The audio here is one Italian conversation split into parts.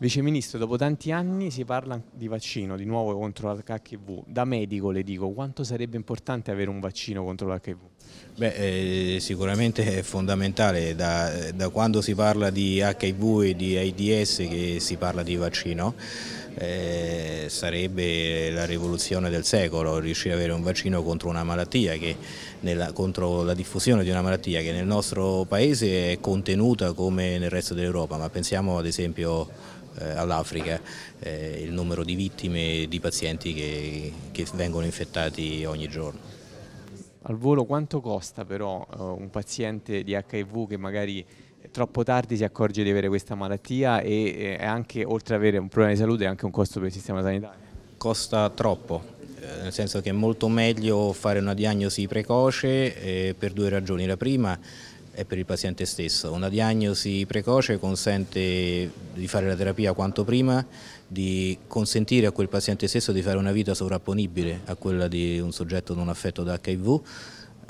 Vice Ministro, dopo tanti anni si parla di vaccino, di nuovo contro l'HIV. Da medico le dico, quanto sarebbe importante avere un vaccino contro l'HIV? Beh, eh, sicuramente è fondamentale. Da, da, quando si parla di HIV e di AIDS che si parla di vaccino, eh, sarebbe la rivoluzione del secolo, riuscire ad avere un vaccino contro una malattia, che nella, contro la diffusione di una malattia che nel nostro paese è contenuta come nel resto dell'Europa, ma pensiamo ad esempio eh, all'Africa, eh, il numero di vittime e di pazienti che, che vengono infettati ogni giorno. Al volo quanto costa però eh, un paziente di HIV che magari troppo tardi si accorge di avere questa malattia e eh, è anche, oltre ad avere un problema di salute, è anche un costo per il sistema sanitario? Costa troppo, eh, nel senso che è molto meglio fare una diagnosi precoce eh, per due ragioni. La prima è per il paziente stesso. Una diagnosi precoce consente di fare la terapia quanto prima, di consentire a quel paziente stesso di fare una vita sovrapponibile a quella di un soggetto non affetto da HIV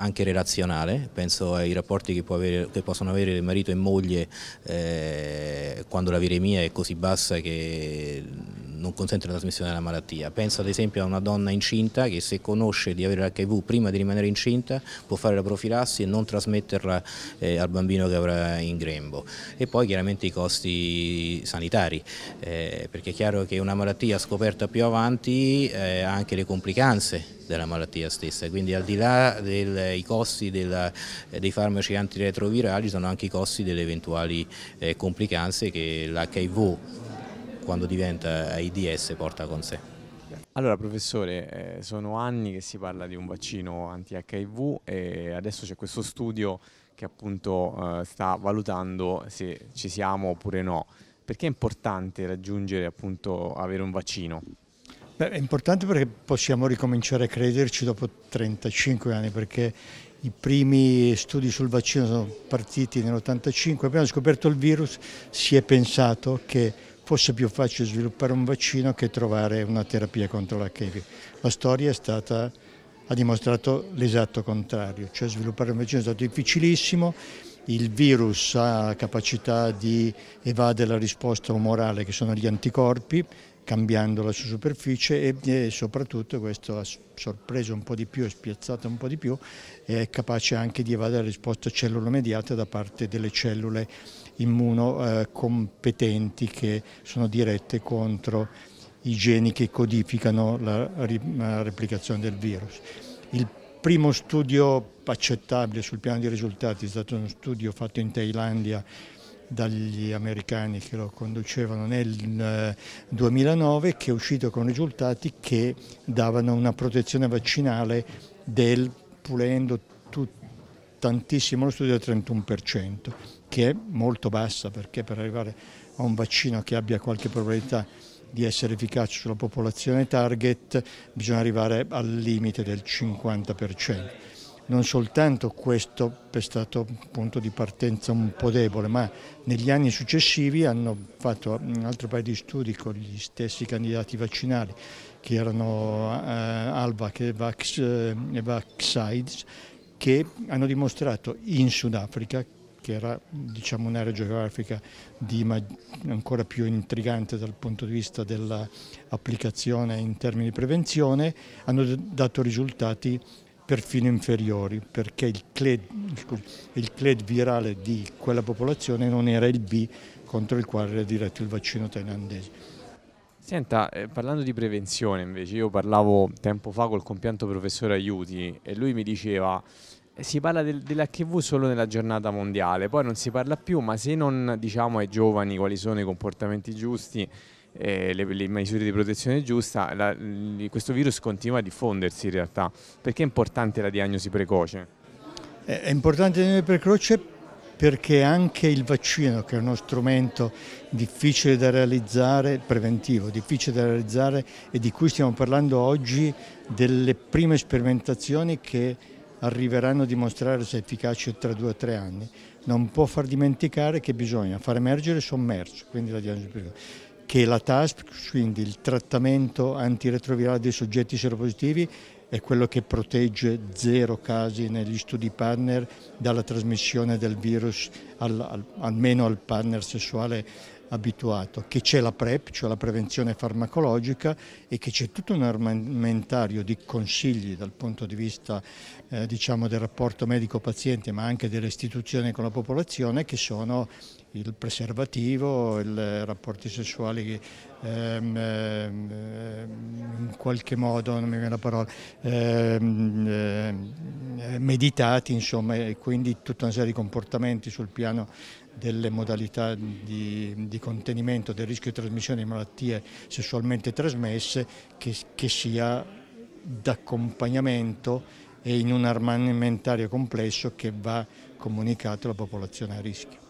anche relazionale, penso ai rapporti che, avere, che possono avere marito e moglie eh, quando la viremia è così bassa che non consente la trasmissione della malattia. Penso ad esempio a una donna incinta che se conosce di avere l'HIV prima di rimanere incinta può fare la profilassi e non trasmetterla eh, al bambino che avrà in grembo. E poi chiaramente i costi sanitari, eh, perché è chiaro che una malattia scoperta più avanti eh, ha anche le complicanze della malattia stessa, quindi al di là dei costi della, eh, dei farmaci antiretrovirali sono anche i costi delle eventuali eh, complicanze che l'HIV quando diventa AIDS porta con sé. Allora professore, eh, sono anni che si parla di un vaccino anti-HIV e adesso c'è questo studio che appunto eh, sta valutando se ci siamo oppure no. Perché è importante raggiungere appunto avere un vaccino? Beh, è importante perché possiamo ricominciare a crederci dopo 35 anni perché i primi studi sul vaccino sono partiti nell'85, appena scoperto il virus si è pensato che fosse più facile sviluppare un vaccino che trovare una terapia contro la l'HIV. La storia è stata, ha dimostrato l'esatto contrario, cioè sviluppare un vaccino è stato difficilissimo il virus ha capacità di evadere la risposta umorale che sono gli anticorpi cambiando la sua superficie e, e soprattutto questo ha sorpreso un po' di più e spiazzato un po' di più è capace anche di evadere la risposta cellulomediata da parte delle cellule immunocompetenti eh, che sono dirette contro i geni che codificano la, replicazione del virus. Il primo studio accettabile sul piano di risultati è stato uno studio fatto in Thailandia dagli americani che lo conducevano nel 2009 eh, che è uscito con risultati che davano una protezione vaccinale del, pulendo tantissimo lo studio, del 31%, che è molto bassa perché per arrivare a un vaccino che abbia qualche probabilità di essere efficaci sulla popolazione target bisogna arrivare al limite del 50%. Non soltanto questo è stato un punto di partenza un po' debole, ma negli anni successivi hanno fatto un altro paio di studi con gli stessi candidati vaccinali che erano eh, Alvac e, Vax, eh, che hanno dimostrato in Sudafrica che era diciamo, un'area geografica ancora più intrigante dal punto di vista dell'applicazione in termini di prevenzione, hanno dato risultati perfino inferiori perché il CLED, il CLED virale di quella popolazione non era il B contro il quale era diretto il vaccino thailandese. Senta, eh, parlando di prevenzione invece, io parlavo tempo fa col compianto professore Aiuti e lui mi diceva si parla del, dell'HIV solo nella giornata mondiale, poi non si parla più, ma se non diciamo ai giovani quali sono i comportamenti giusti, eh, le, le, misure di protezione giusta, la, questo virus continua a diffondersi in realtà. Perché è importante la diagnosi precoce? È importante la diagnosi precoce perché anche il vaccino, che è uno strumento difficile da realizzare, preventivo, difficile da realizzare e di cui stiamo parlando oggi, delle prime sperimentazioni che arriveranno a dimostrare se efficace tra due o tre anni, non può far dimenticare che bisogna far emergere sommerso, quindi la diagnosi che la TASP, quindi il trattamento antiretrovirale dei soggetti seropositivi, è quello che protegge zero casi negli studi partner dalla trasmissione del virus al, al, almeno al partner sessuale abituato, che c'è la PrEP, cioè la prevenzione farmacologica e che c'è tutto un armamentario di consigli dal punto di vista eh, diciamo, del rapporto medico-paziente ma anche dell'istituzione con la popolazione che sono il preservativo, i eh, rapporti sessuali ehm, ehm, in qualche modo, non mi viene la parola, ehm, ehm, meditati, insomma, e quindi tutta una serie di comportamenti sul piano delle modalità di, di, contenimento del rischio di trasmissione di malattie sessualmente trasmesse che, che sia d'accompagnamento e in un armamentario complesso che va comunicato alla popolazione a rischio.